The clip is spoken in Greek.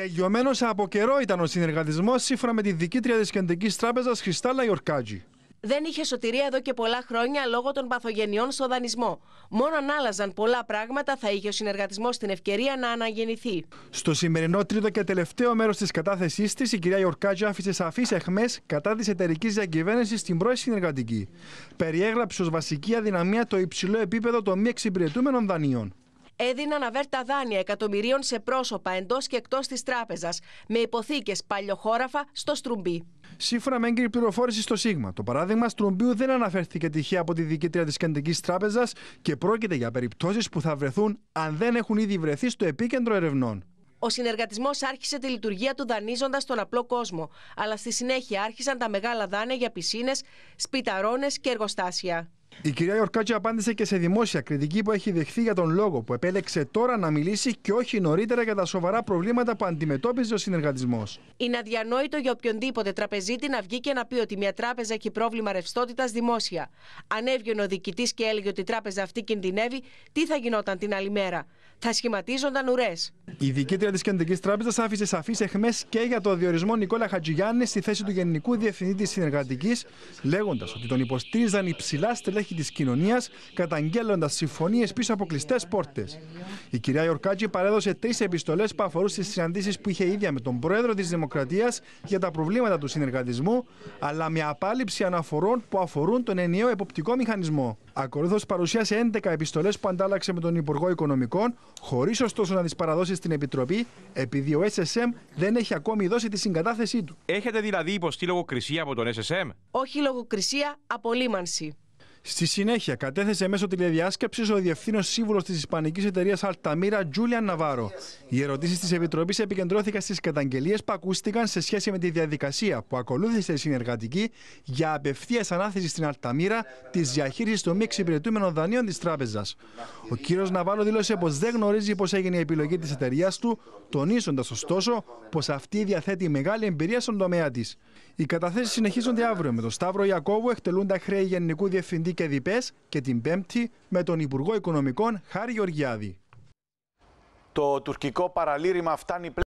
Τελειωμένος από καιρό ήταν ο συνεργατισμός σύμφωνα με τη τρία της Κεντρικής Τράπεζας Χριστάλα Ιορκάτζη. Δεν είχε σωτηρία εδώ και πολλά χρόνια λόγω των παθογενειών στο δανεισμό. Μόνο αν άλλαζαν πολλά πράγματα, θα είχε ο συνεργατισμός την ευκαιρία να αναγεννηθεί. Στο σημερινό τρίτο και τελευταίο μέρος της κατάθεσής της, η κυρία Ιορκάτζη άφησε σαφείς αιχμέ κατά της εταιρικής διακυβέρνησης στην πρώην συνεργατική. Περιέγραψε ως βασική αδυναμία το υψηλό επίπεδο των μη εξυπηρετούμενων δανείων έδιναν αβέρτα δάνεια εκατομμυρίων σε πρόσωπα εντός και εκτός της τράπεζας, με υποθήκες παλιοχώραφα στο Στρουμπί. Σύμφωνα με έγκυρη πληροφόρηση στο ΣΥΓΜΑ, το παράδειγμα Στρουμπίου δεν αναφέρθηκε τυχαία από τη διοικήτρια της Κεντρικής Τράπεζας και πρόκειται για περιπτώσεις που θα βρεθούν αν δεν έχουν ήδη βρεθεί στο επίκεντρο ερευνών. Ο συνεργατισμός άρχισε τη λειτουργία του δανείζοντας τον απλό κόσμο, αλλά στη συνέχεια άρχισαν τα μεγάλα δάνεια για πισίνες, σπιταρώνες και εργοστάσια. Η κυρία Ιορκάτζη απάντησε και σε δημόσια κριτική που έχει δεχθεί για τον λόγο που επέλεξε τώρα να μιλήσει και όχι νωρίτερα για τα σοβαρά προβλήματα που αντιμετώπιζε ο συνεργατισμός. Είναι αδιανόητο για οποιονδήποτε τραπεζίτη να βγει και να πει ότι μια τράπεζα έχει πρόβλημα ρευστότητας δημόσια. Αν έβγαινε ο διοικητής και έλεγε ότι η τράπεζα αυτή κινδυνεύει, τι θα γινόταν την άλλη μέρα. Θα σχηματίζονταν ουρές. Η διοικήτρια της Κεντρικής Τράπεζας άφησε σαφείς εχμές και για το διορισμό Νικόλα Χατζηγιάννη στη θέση του Γενικού Διευθυντή της Συνεργατικής, λέγοντας ότι τον υποστήριζαν υψηλά στελέχη στελέχη της κοινωνίας, καταγγέλλοντας συμφωνίες πίσω από κλειστές πόρτες. Η κυρία Ιορκάκη παρέδωσε τρεις επιστολές που αφορούν στις συναντήσεις που είχε ίδια με τον πρόεδρο της Δημοκρατίας για τα προβλήματα του συνεργατισμού, αλλά με απάλληψη αναφορών που αφορούν τον ενιαίο εποπτικό μηχανισμό. Ακολούθω παρουσίασε 11 επιστολές που αντάλλαξε με τον Υπουργό Οικονομικών, χωρίς ωστόσο να τις παραδώσει στην Επιτροπή, επειδή ο SSM δεν έχει ακόμη δώσει τη συγκατάθεσή του. Έχετε δηλαδή υποστεί λογοκρισία από τον SSM. Όχι λογοκρισία, απολύμανση. Στη συνέχεια, κατέθεσε μέσω τηλεδιάσκεψης ο διευθύνων σύμβουλος της Ισπανικής εταιρείας Αλταμίρα, Τζούλιαν Ναβάρο. Οι ερωτήσεις της Επιτροπής επικεντρώθηκαν στις καταγγελίες που ακούστηκαν σε σχέση με τη διαδικασία που ακολούθησε η συνεργατική για απευθείας ανάθεση στην Αλταμίρα της διαχείρισης των μη εξυπηρετούμενων δανείων της τράπεζας. Ο κ. Ναβάρο δήλωσε πως δεν γνωρίζει πώ έγινε η επιλογή της εταιρείας του, τονίζοντας ωστόσο πως αυτή διαθέτει μεγάλη εμπειρία στον τομέα της. Οι καταθέσεις συνεχίζονται αύριο με τον Σταύρο Ιακώβου, τα χρέη Γενικού Διευθυντή και διπές και την Πέμπτη με τον Υπουργό Οικονομικών Χάρη Γεωργιάδη. Το τουρκικό παραλήρημα φτάνει πλέον.